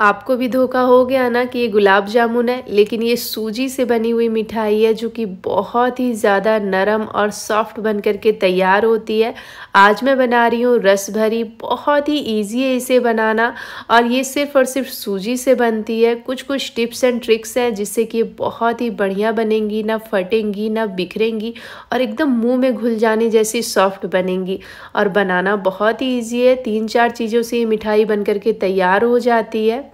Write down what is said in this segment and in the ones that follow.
आपको भी धोखा हो गया ना कि ये गुलाब जामुन है लेकिन ये सूजी से बनी हुई मिठाई है जो कि बहुत ही ज़्यादा नरम और सॉफ्ट बन कर के तैयार होती है आज मैं बना रही हूँ रस भरी बहुत ही इजी है इसे बनाना और ये सिर्फ और सिर्फ सूजी से बनती है कुछ कुछ टिप्स एंड ट्रिक्स हैं जिससे कि बहुत ही बढ़िया बनेंगी ना फटेंगी ना बिखरेंगी और एकदम मुँह में घुल जाने जैसी सॉफ्ट बनेंगी और बनाना बहुत ही ईजी है तीन चार चीज़ों से ये मिठाई बन के तैयार हो जाती है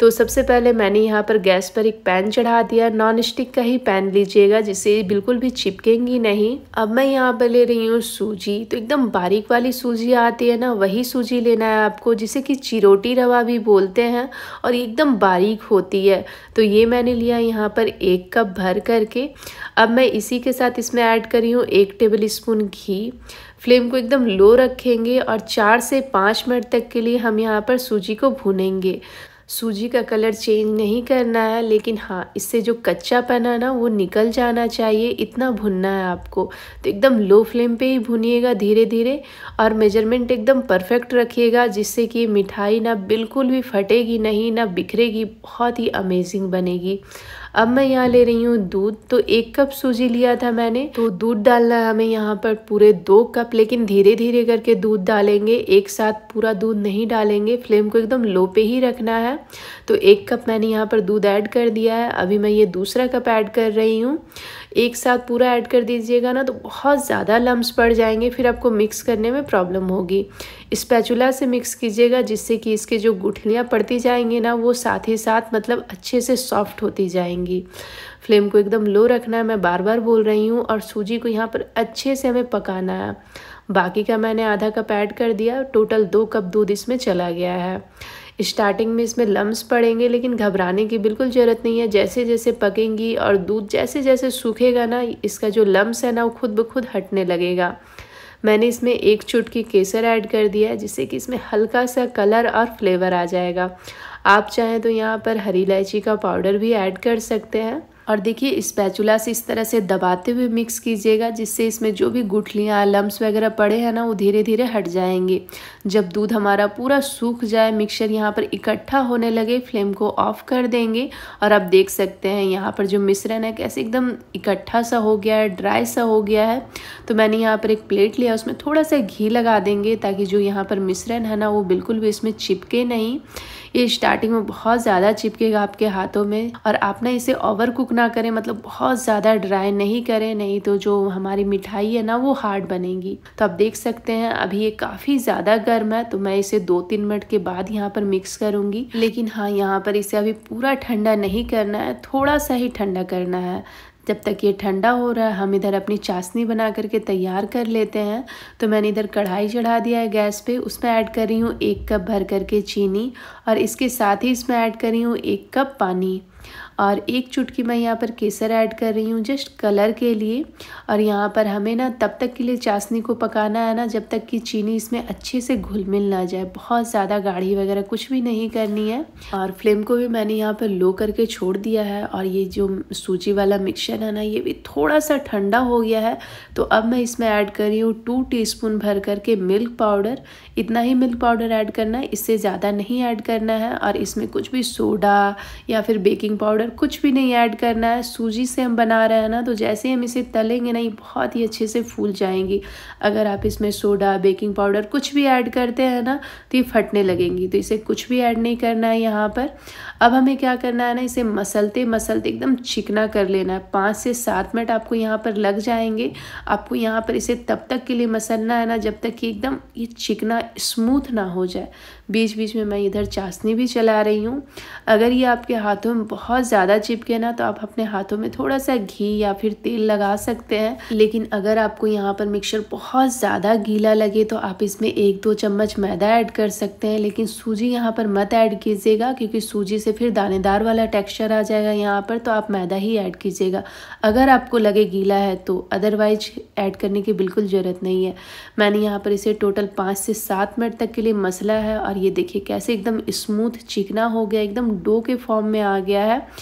तो सबसे पहले मैंने यहाँ पर गैस पर एक पैन चढ़ा दिया नॉन स्टिक का ही पैन लीजिएगा जिससे बिल्कुल भी चिपकेंगी नहीं अब मैं यहाँ पर ले रही हूँ सूजी तो एकदम बारीक वाली सूजी आती है ना वही सूजी लेना है आपको जिसे कि चिरोटी रवा भी बोलते हैं और एकदम बारीक होती है तो ये मैंने लिया यहाँ पर एक कप भर करके अब मैं इसी के साथ इसमें ऐड करी हूँ एक टेबल स्पून घी फ्लेम को एकदम लो रखेंगे और चार से पाँच मिनट तक के लिए हम यहाँ पर सूजी को भुनेंगे सूजी का कलर चेंज नहीं करना है लेकिन हाँ इससे जो कच्चा पना ना वो निकल जाना चाहिए इतना भुनना है आपको तो एकदम लो फ्लेम पे ही भुनिएगा धीरे धीरे और मेजरमेंट एकदम परफेक्ट रखिएगा जिससे कि मिठाई ना बिल्कुल भी फटेगी नहीं ना बिखरेगी बहुत ही अमेजिंग बनेगी अब मैं यहाँ ले रही हूँ दूध तो एक कप सूजी लिया था मैंने तो दूध डालना है हमें यहाँ पर पूरे दो कप लेकिन धीरे धीरे करके दूध डालेंगे एक साथ पूरा दूध नहीं डालेंगे फ्लेम को एकदम लो पे ही रखना है है तो एक कप मैंने यहाँ पर दूध ऐड कर दिया है अभी मैं ये दूसरा कप ऐड कर रही हूँ एक साथ पूरा ऐड कर दीजिएगा ना तो बहुत ज़्यादा लम्ब पड़ जाएंगे फिर आपको मिक्स करने में प्रॉब्लम होगी स्पैचुला से मिक्स कीजिएगा जिससे कि इसके जो गुठलियाँ पड़ती जाएंगी ना वो साथ ही साथ मतलब अच्छे से सॉफ्ट होती जाएंगी फ्लेम को एकदम लो रखना है मैं बार बार बोल रही हूँ और सूजी को यहाँ पर अच्छे से हमें पकाना है बाकी का मैंने आधा कप ऐड कर दिया टोटल दो कप दूध इसमें चला गया है स्टार्टिंग में इसमें लम्स पड़ेंगे लेकिन घबराने की बिल्कुल ज़रूरत नहीं है जैसे जैसे पकेंगी और दूध जैसे जैसे सूखेगा ना इसका जो लम्स है ना वो खुद ब खुद हटने लगेगा मैंने इसमें एक चुटकी केसर ऐड कर दिया है जिससे कि इसमें हल्का सा कलर और फ्लेवर आ जाएगा आप चाहें तो यहाँ पर हरी इलायची का पाउडर भी ऐड कर सकते हैं और देखिए इस पैचुला से इस तरह से दबाते हुए मिक्स कीजिएगा जिससे इसमें जो भी गुठलियाँ लम्ब वगैरह पड़े हैं ना वो धीरे धीरे हट जाएंगे जब दूध हमारा पूरा सूख जाए मिक्सचर यहाँ पर इकट्ठा होने लगे फ्लेम को ऑफ कर देंगे और आप देख सकते हैं यहाँ पर जो मिश्रण है कैसे एकदम इकट्ठा सा हो गया है ड्राई सा हो गया है तो मैंने यहाँ पर एक प्लेट लिया उसमें थोड़ा सा घी लगा देंगे ताकि जो यहाँ पर मिश्रण है ना वो बिल्कुल भी इसमें चिपके नहीं ये स्टार्टिंग में बहुत ज़्यादा चिपकेगा आपके हाथों में और आप ना इसे ओवर कुक ना करें मतलब बहुत ज़्यादा ड्राई नहीं करें नहीं तो जो हमारी मिठाई है ना वो हार्ड बनेगी तो आप देख सकते हैं अभी ये काफ़ी ज़्यादा गर्म है तो मैं इसे दो तीन मिनट के बाद यहाँ पर मिक्स करूँगी लेकिन हाँ यहाँ पर इसे अभी पूरा ठंडा नहीं करना है थोड़ा सा ही ठंडा करना है जब तक ये ठंडा हो रहा है हम इधर अपनी चाशनी बना करके तैयार कर लेते हैं तो मैंने इधर कढ़ाई चढ़ा दिया है गैस पे उसमें ऐड कर रही हूँ एक कप भर करके चीनी और इसके साथ ही इसमें ऐड कर रही हूँ एक कप पानी और एक चुटकी मैं यहाँ पर केसर ऐड कर रही हूँ जस्ट कलर के लिए और यहाँ पर हमें ना तब तक के लिए चाशनी को पकाना है ना जब तक कि चीनी इसमें अच्छे से घुल मिल ना जाए बहुत ज़्यादा गाढ़ी वगैरह कुछ भी नहीं करनी है और फ्लेम को भी मैंने यहाँ पर लो करके छोड़ दिया है और ये जो सूजी वाला मिक्सचर है ना ये भी थोड़ा सा ठंडा हो गया है तो अब मैं इसमें ऐड कर रही हूँ टू स्पून भर करके मिल्क पाउडर इतना ही मिल्क पाउडर ऐड करना है इससे ज़्यादा नहीं ऐड करना है और इसमें कुछ भी सोडा या फिर बेकिंग पाउडर कलर कुछ भी नहीं ऐड करना है सूजी से हम बना रहे हैं ना तो जैसे हम इसे तलेंगे ना ये बहुत ही अच्छे से फूल जाएंगी अगर आप इसमें सोडा बेकिंग पाउडर कुछ भी ऐड करते हैं ना तो ये फटने लगेंगी तो इसे कुछ भी ऐड नहीं करना है यहाँ पर अब हमें क्या करना है ना इसे मसलते मसलते एकदम चिकना कर लेना है पाँच से सात मिनट आपको यहाँ पर लग जाएंगे आपको यहाँ पर इसे तब तक के लिए मसलना है ना जब तक कि एकदम ये चिकना स्मूथ ना हो जाए बीच बीच में मैं इधर चाशनी भी चला रही हूँ अगर ये आपके हाथों में बहुत ज़्यादा चिपके ना तो आप अपने हाथों में थोड़ा सा घी या फिर तेल लगा सकते हैं लेकिन अगर आपको यहाँ पर मिक्सचर बहुत ज़्यादा गीला लगे तो आप इसमें एक दो चम्मच मैदा ऐड कर सकते हैं लेकिन सूजी यहाँ पर मत ऐड कीजिएगा क्योंकि सूजी से फिर दानेदार वाला टेक्स्चर आ जाएगा यहाँ पर तो आप मैदा ही ऐड कीजिएगा अगर आपको लगे गीला है तो अदरवाइज ऐड करने की बिल्कुल ज़रूरत नहीं है मैंने यहाँ पर इसे टोटल पाँच से सात मिनट तक के लिए मसला है और ये देखिए कैसे एकदम स्मूथ चिकना हो गया एकदम डो के फॉर्म में आ गया है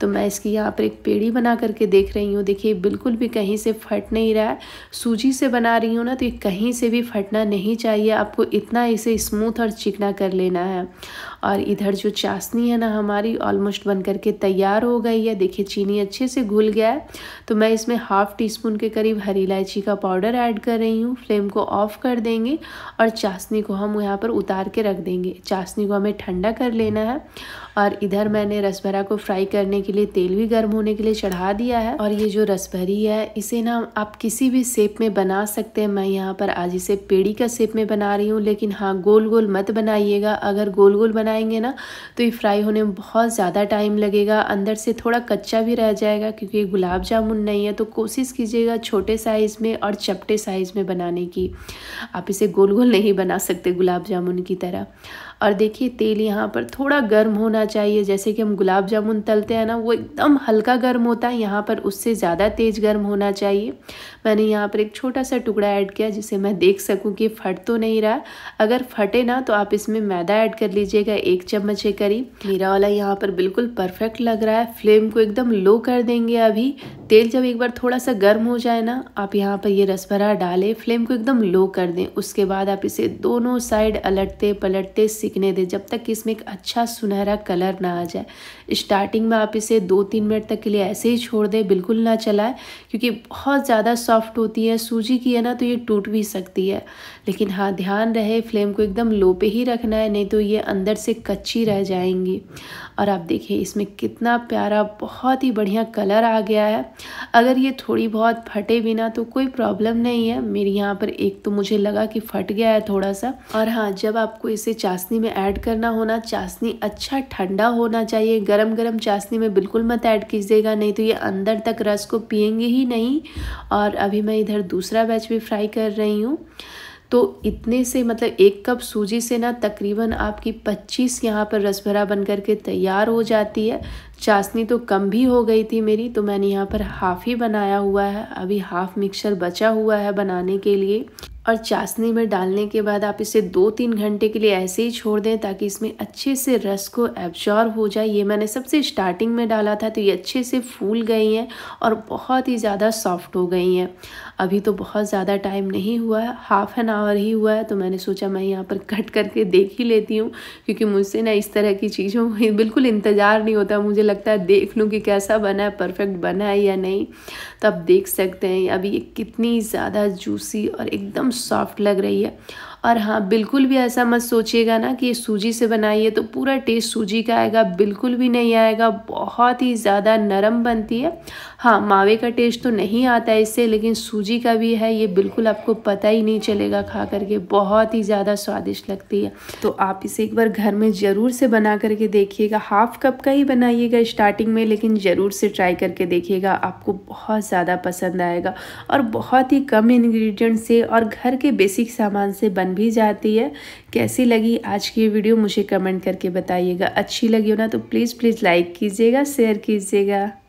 तो मैं इसकी यहाँ पर एक पेड़ी बना करके देख रही हूँ देखिए बिल्कुल भी कहीं से फट नहीं रहा है सूजी से बना रही हूँ ना तो ये कहीं से भी फटना नहीं चाहिए आपको इतना इसे स्मूथ और चिकना कर लेना है और इधर जो चाशनी है ना हमारी ऑलमोस्ट बन करके तैयार हो गई है देखिए चीनी अच्छे से घुल गया है तो मैं इसमें हाफ़ टी स्पून के करीब हरी इलायची का पाउडर ऐड कर रही हूँ फ्लेम को ऑफ़ कर देंगे और चाशनी को हम यहाँ पर उतार के रख देंगे चाशनी को हमें ठंडा कर लेना है और इधर मैंने रसभरा को फ्राई करने के लिए तेल भी गर्म होने के लिए चढ़ा दिया है और ये जो रसभरी है इसे ना आप किसी भी सेप में बना सकते हैं मैं यहाँ पर आज इसे पेड़ी का सेप में बना रही हूँ लेकिन हाँ गोल गोल मत बनाइएगा अगर गोल गोल बनाएंगे ना तो ये फ्राई होने में बहुत ज़्यादा टाइम लगेगा अंदर से थोड़ा कच्चा भी रह जाएगा क्योंकि गुलाब जामुन नहीं है तो कोशिश कीजिएगा छोटे साइज़ में और चपटे साइज़ में बनाने की आप इसे गोल गोल नहीं बना सकते गुलाब जामुन की तरह और देखिए तेल यहाँ पर थोड़ा गर्म होना चाहिए जैसे कि हम गुलाब जामुन तलते हैं ना वो एकदम हल्का गर्म होता है यहाँ पर उससे ज़्यादा तेज़ गर्म होना चाहिए मैंने यहाँ पर एक छोटा सा टुकड़ा ऐड किया जिसे मैं देख सकूँ कि फट तो नहीं रहा अगर फटे ना तो आप इसमें मैदा ऐड कर लीजिएगा एक चम्मच के करीब मेरा वाला यहाँ पर बिल्कुल परफेक्ट लग रहा है फ्लेम को एकदम लो कर देंगे अभी तेल जब एक बार थोड़ा सा गर्म हो जाए ना आप यहाँ पर ये रस भरा डालें फ्लेम को एकदम लो कर दें उसके बाद आप इसे दोनों साइड अलटते पलटते सीखने दें जब तक कि इसमें एक अच्छा सुनहरा कलर ना आ जाए स्टार्टिंग में आप इसे दो तीन मिनट तक के लिए ऐसे ही छोड़ दें बिल्कुल ना चलाएं क्योंकि बहुत ज़्यादा सॉफ्ट होती है सूजी की है ना तो ये टूट भी सकती है लेकिन हाँ ध्यान रहे फ्लेम को एकदम लो पे ही रखना है नहीं तो ये अंदर से कच्ची रह जाएंगी और आप देखिए इसमें कितना प्यारा बहुत ही बढ़िया कलर आ गया है अगर ये थोड़ी बहुत फटे भी ना तो कोई प्रॉब्लम नहीं है मेरी यहाँ पर एक तो मुझे लगा कि फट गया है थोड़ा सा और हाँ जब आपको इसे चाशनी चाशनी में ऐड करना होना चाशनी अच्छा ठंडा होना चाहिए गरम गरम चाशनी में बिल्कुल मत ऐड कीजिएगा नहीं तो ये अंदर तक रस को पियेंगे ही नहीं और अभी मैं इधर दूसरा बैच भी फ्राई कर रही हूँ तो इतने से मतलब एक कप सूजी से ना तकरीबन आपकी 25 यहाँ पर रसभरा बन कर के तैयार हो जाती है चाशनी तो कम भी हो गई थी मेरी तो मैंने यहाँ पर हाफ़ ही बनाया हुआ है अभी हाफ़ मिक्सचर बचा हुआ है बनाने के लिए और चाशनी में डालने के बाद आप इसे दो तीन घंटे के लिए ऐसे ही छोड़ दें ताकि इसमें अच्छे से रस को एब्जॉर्व हो जाए ये मैंने सबसे स्टार्टिंग में डाला था तो ये अच्छे से फूल गई हैं और बहुत ही ज़्यादा सॉफ्ट हो गई हैं अभी तो बहुत ज़्यादा टाइम नहीं हुआ है हाफ़ एन आवर ही हुआ है तो मैंने सोचा मैं यहाँ पर कट करके देख ही लेती हूँ क्योंकि मुझसे ना इस तरह की चीज़ों में बिल्कुल इंतज़ार नहीं होता मुझे लगता है देख लूँ कि कैसा बना है परफेक्ट बना है या नहीं तो आप देख सकते हैं अभी ये कितनी ज़्यादा जूसी और एकदम सॉफ्ट लग रही है और हाँ बिल्कुल भी ऐसा मत सोचिएगा ना कि ये सूजी से बनाई है तो पूरा टेस्ट सूजी का आएगा बिल्कुल भी नहीं आएगा बहुत ही ज़्यादा नरम बनती है हाँ मावे का टेस्ट तो नहीं आता है इससे लेकिन सूजी का भी है ये बिल्कुल आपको पता ही नहीं चलेगा खा करके बहुत ही ज़्यादा स्वादिष्ट लगती है तो आप इसे एक बार घर में ज़रूर से बना करके देखिएगा हाफ़ कप का ही बनाइएगा स्टार्टिंग में लेकिन ज़रूर से ट्राई करके देखिएगा आपको बहुत ज़्यादा पसंद आएगा और बहुत ही कम इन्ग्रीडियंट से और घर के बेसिक सामान से बना बन भी जाती है कैसी लगी आज की वीडियो मुझे कमेंट करके बताइएगा अच्छी लगी हो ना तो प्लीज़ प्लीज़ लाइक कीजिएगा शेयर कीजिएगा